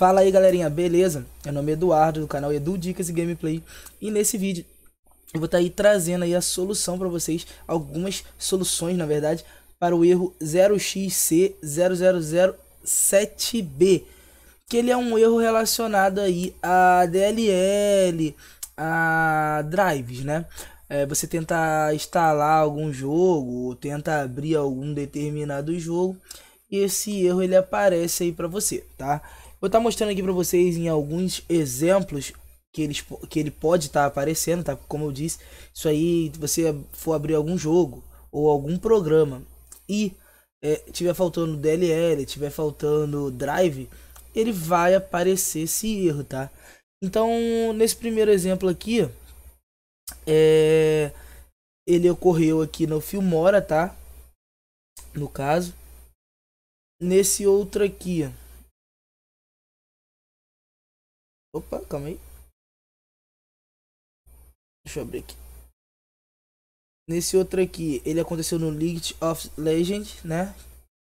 Fala aí galerinha, beleza? Meu nome é Eduardo, do canal Edu Dicas e Gameplay E nesse vídeo eu vou estar tá aí trazendo aí a solução para vocês Algumas soluções na verdade para o erro 0xC0007B Que ele é um erro relacionado aí a DLL, a drives né? É, você tentar instalar algum jogo, ou tenta abrir algum determinado jogo e esse erro ele aparece aí para você, tá? Vou estar tá mostrando aqui para vocês em alguns exemplos que, eles, que ele pode estar tá aparecendo, tá? Como eu disse, isso aí você for abrir algum jogo ou algum programa e é, tiver faltando DLL, tiver faltando Drive, ele vai aparecer esse erro, tá? Então, nesse primeiro exemplo aqui, é, ele ocorreu aqui no Filmora, tá? No caso. Nesse outro aqui, Opa, calma aí. Deixa eu abrir aqui. Nesse outro aqui, ele aconteceu no League of Legends, né?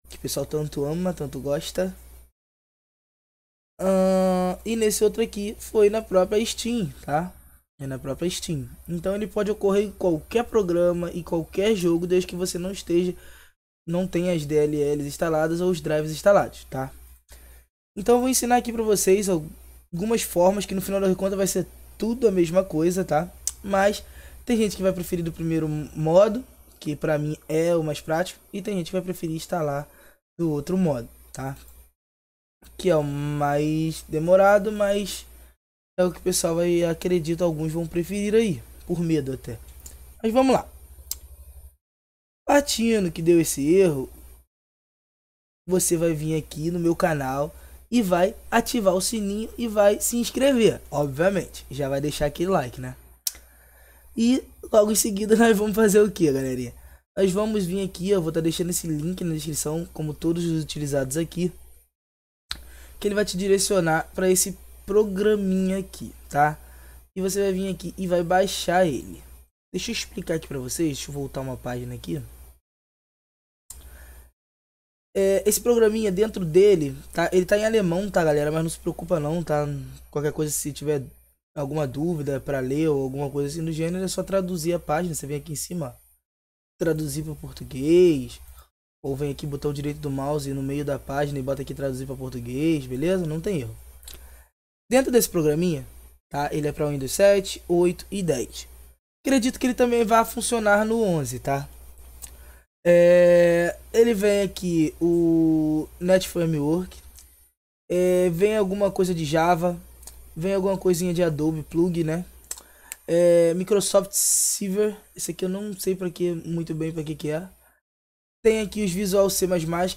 Que o pessoal tanto ama, tanto gosta. Uh, e nesse outro aqui foi na própria Steam, tá? É na própria Steam. Então ele pode ocorrer em qualquer programa e qualquer jogo, desde que você não esteja, não tenha as DLLs instaladas ou os drives instalados, tá? Então eu vou ensinar aqui para vocês algumas formas que no final da conta vai ser tudo a mesma coisa, tá? Mas tem gente que vai preferir do primeiro modo, que para mim é o mais prático, e tem gente que vai preferir instalar do outro modo, tá? Que é o mais demorado, mas é o que o pessoal vai acredito alguns vão preferir aí, por medo até. Mas vamos lá. Partindo que deu esse erro, você vai vir aqui no meu canal e vai ativar o sininho e vai se inscrever, obviamente. Já vai deixar aquele like, né? E logo em seguida nós vamos fazer o que, galerinha? Nós vamos vir aqui, eu vou estar tá deixando esse link na descrição, como todos os utilizados aqui, que ele vai te direcionar para esse programinha aqui, tá? E você vai vir aqui e vai baixar ele. Deixa eu explicar aqui para vocês, deixa eu voltar uma página aqui. É, esse programinha dentro dele, tá? Ele tá em alemão, tá, galera? Mas não se preocupa não, tá? Qualquer coisa, se tiver alguma dúvida para ler ou alguma coisa assim do gênero, é só traduzir a página. Você vem aqui em cima, traduzir para português. Ou vem aqui botão direito do mouse no meio da página e bota aqui traduzir para português, beleza? Não tem erro. Dentro desse programinha, tá? Ele é para Windows 7, 8 e 10. Acredito que ele também vai funcionar no 11, tá? É, ele vem aqui o Net Framework, é, vem alguma coisa de Java, vem alguma coisinha de Adobe Plug, né? É, Microsoft Silver, esse aqui eu não sei para que muito bem para que que é. Tem aqui os Visual C++,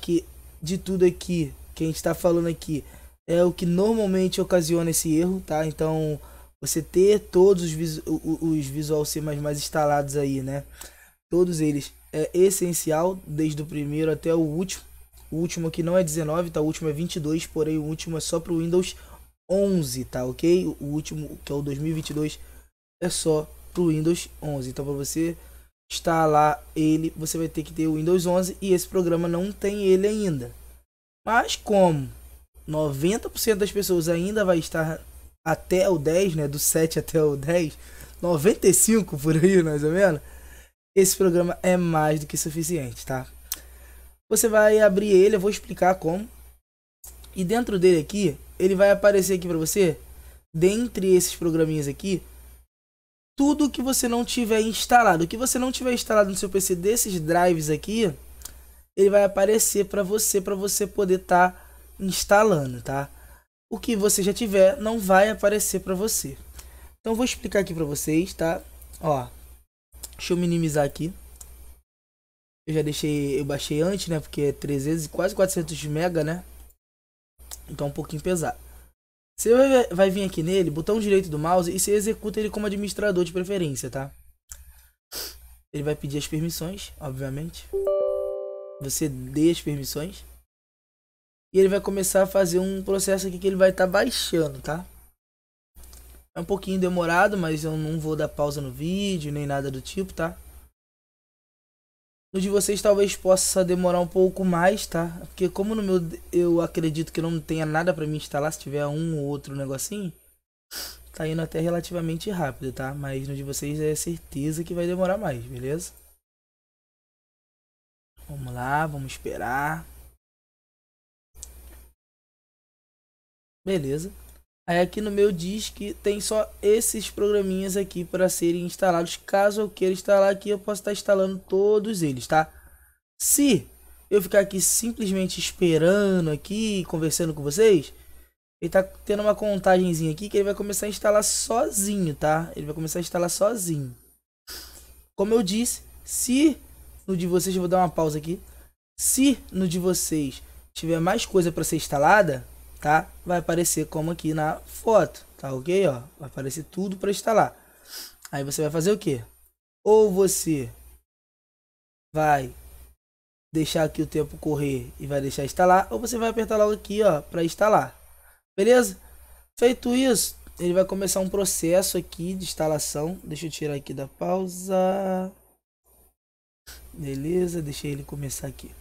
que de tudo aqui que a gente está falando aqui é o que normalmente ocasiona esse erro, tá? Então, você ter todos os, os Visual C++ instalados aí, né? Todos eles é essencial, desde o primeiro até o último. O último aqui não é 19, tá? O último é 22, porém o último é só para o Windows 11, tá ok? O último, que é o 2022, é só para o Windows 11. Então, para você instalar ele, você vai ter que ter o Windows 11 e esse programa não tem ele ainda. Mas como 90% das pessoas ainda vai estar até o 10, né? Do 7 até o 10, 95 por aí, mais ou menos esse programa é mais do que suficiente, tá? Você vai abrir ele, eu vou explicar como. E dentro dele aqui, ele vai aparecer aqui para você, dentre esses programinhas aqui, tudo que você não tiver instalado. O que você não tiver instalado no seu PC desses drives aqui, ele vai aparecer para você, para você poder estar tá instalando, tá? O que você já tiver não vai aparecer para você. Então vou explicar aqui para vocês, tá? Ó, Deixa eu minimizar aqui. Eu já deixei, eu baixei antes, né? Porque é 300 quase 400 mega, né? Então é um pouquinho pesado. Você vai, vai vir aqui nele, botão direito do mouse e você executa ele como administrador de preferência, tá? Ele vai pedir as permissões, obviamente. Você dê as permissões. E ele vai começar a fazer um processo aqui que ele vai estar tá baixando, tá? É um pouquinho demorado, mas eu não vou dar pausa no vídeo, nem nada do tipo, tá? No de vocês talvez possa demorar um pouco mais, tá? Porque como no meu eu acredito que não tenha nada para me instalar, se tiver um ou outro negocinho, tá indo até relativamente rápido, tá? Mas no de vocês é certeza que vai demorar mais, beleza? Vamos lá, vamos esperar. Beleza. Aí aqui no meu diz que tem só esses programinhas aqui para serem instalados. Caso eu queira instalar aqui, eu posso estar tá instalando todos eles, tá? Se eu ficar aqui simplesmente esperando aqui, conversando com vocês, ele tá tendo uma contagemzinha aqui que ele vai começar a instalar sozinho, tá? Ele vai começar a instalar sozinho. Como eu disse, se no de vocês, eu vou dar uma pausa aqui. Se no de vocês tiver mais coisa para ser instalada, tá? Vai aparecer como aqui na foto, tá ok? Ó, vai aparecer tudo para instalar. Aí você vai fazer o que? Ou você vai deixar aqui o tempo correr e vai deixar instalar, ou você vai apertar logo aqui, ó, para instalar. Beleza? Feito isso, ele vai começar um processo aqui de instalação. Deixa eu tirar aqui da pausa. Beleza, deixei ele começar aqui.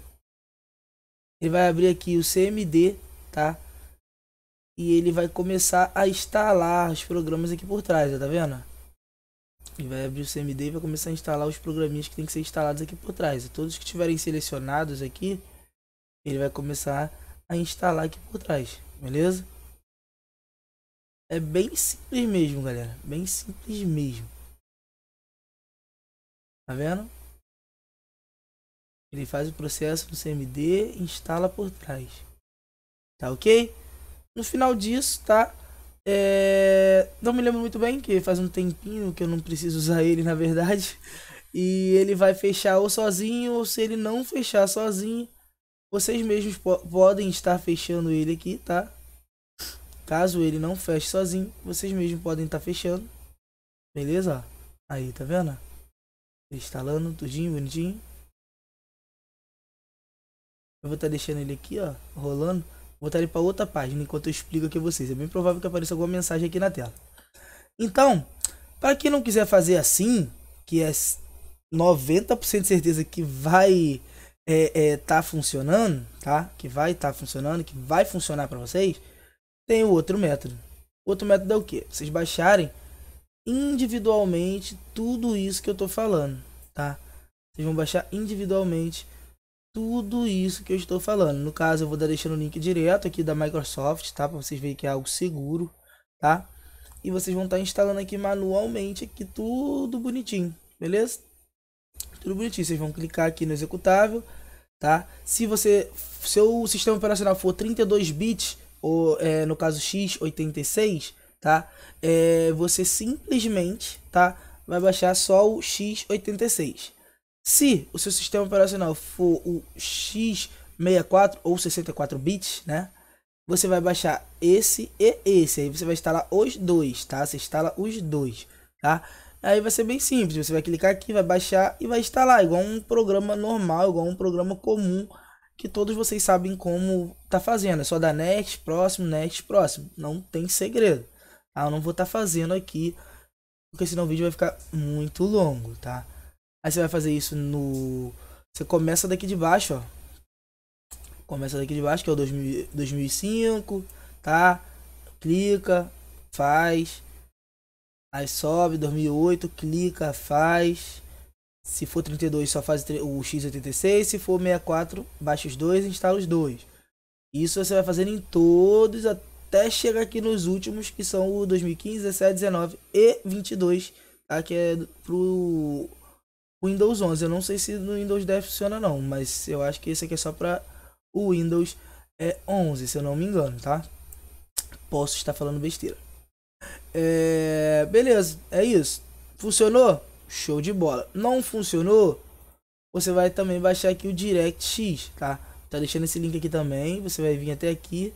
Ele vai abrir aqui o CMD, tá? e ele vai começar a instalar os programas aqui por trás, tá vendo? E vai abrir o CMD e vai começar a instalar os programinhas que tem que ser instalados aqui por trás. E todos que estiverem selecionados aqui, ele vai começar a instalar aqui por trás, beleza? É bem simples mesmo, galera. Bem simples mesmo. Tá vendo? Ele faz o processo no CMD instala por trás. Tá ok? No final disso, tá? É... Não me lembro muito bem, que faz um tempinho que eu não preciso usar ele, na verdade. E ele vai fechar ou sozinho, ou se ele não fechar sozinho, vocês mesmos po podem estar fechando ele aqui, tá? Caso ele não feche sozinho, vocês mesmos podem estar fechando. Beleza? Aí, tá vendo? Instalando tudinho, bonitinho. Eu vou estar tá deixando ele aqui, ó, rolando botar ele para outra página enquanto eu explico aqui a vocês. É bem provável que apareça alguma mensagem aqui na tela. Então, para quem não quiser fazer assim, que é 90% de certeza que vai é, é, tá funcionando, tá? Que vai estar tá funcionando, que vai funcionar para vocês, tem o outro método. Outro método é o que? Vocês baixarem individualmente tudo isso que eu tô falando, tá? Vocês vão baixar individualmente tudo isso que eu estou falando. No caso, eu vou dar deixando o link direto aqui da Microsoft, tá? Para vocês verem que é algo seguro, tá? E vocês vão estar instalando aqui manualmente aqui tudo bonitinho, beleza? Tudo bonitinho. Vocês vão clicar aqui no executável, tá? Se você, seu sistema operacional for 32 bits ou é, no caso x86, tá? É, você simplesmente, tá? Vai baixar só o x86. Se o seu sistema operacional for o X64 ou 64 bits, né? Você vai baixar esse e esse. Aí você vai instalar os dois, tá? Você instala os dois, tá? Aí vai ser bem simples. Você vai clicar aqui, vai baixar e vai instalar. Igual um programa normal, igual um programa comum. Que todos vocês sabem como tá fazendo. É só dar next, próximo, next, próximo. Não tem segredo. Ah, tá? eu não vou estar tá fazendo aqui. Porque senão o vídeo vai ficar muito longo, tá? Aí você vai fazer isso no. Você começa daqui de baixo, ó. Começa daqui de baixo, que é o 2000, 2005, tá? Clica, faz. Aí sobe, 2008, clica, faz. Se for 32, só faz o x86. Se for 64, baixa os dois e instala os dois. Isso você vai fazendo em todos até chegar aqui nos últimos, que são o 2015, 17, 19 e 22, tá? Que é pro Windows 11. Eu não sei se no Windows 10 funciona não, mas eu acho que esse aqui é só para o Windows é, 11, se eu não me engano, tá? Posso estar falando besteira. É, beleza, é isso. Funcionou? Show de bola. Não funcionou? Você vai também baixar aqui o DirectX, tá? Tá deixando esse link aqui também. Você vai vir até aqui.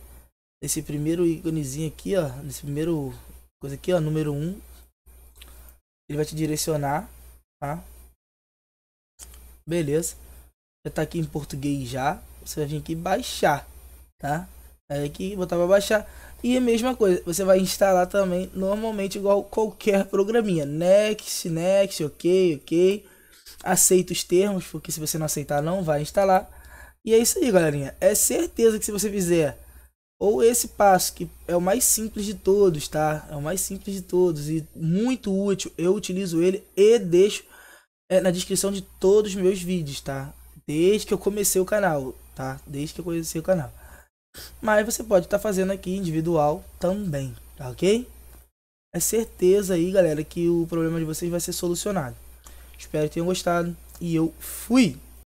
Nesse primeiro íconezinho aqui, ó. Nesse primeiro coisa aqui, ó. Número 1. Um. Ele vai te direcionar, tá? Beleza. Já tá aqui em português já. Você vai vir aqui baixar, tá? Aí aqui botar para baixar. E a mesma coisa, você vai instalar também normalmente igual qualquer programinha. Next, next, ok, ok. Aceita os termos, porque se você não aceitar não vai instalar. E é isso aí, galerinha. É certeza que se você fizer ou esse passo que é o mais simples de todos, tá? É o mais simples de todos e muito útil. Eu utilizo ele e deixo é, na descrição de todos os meus vídeos, tá? Desde que eu comecei o canal, tá? Desde que eu comecei o canal. Mas você pode estar tá fazendo aqui individual também, tá ok? É certeza aí, galera, que o problema de vocês vai ser solucionado. Espero que tenham gostado e eu fui!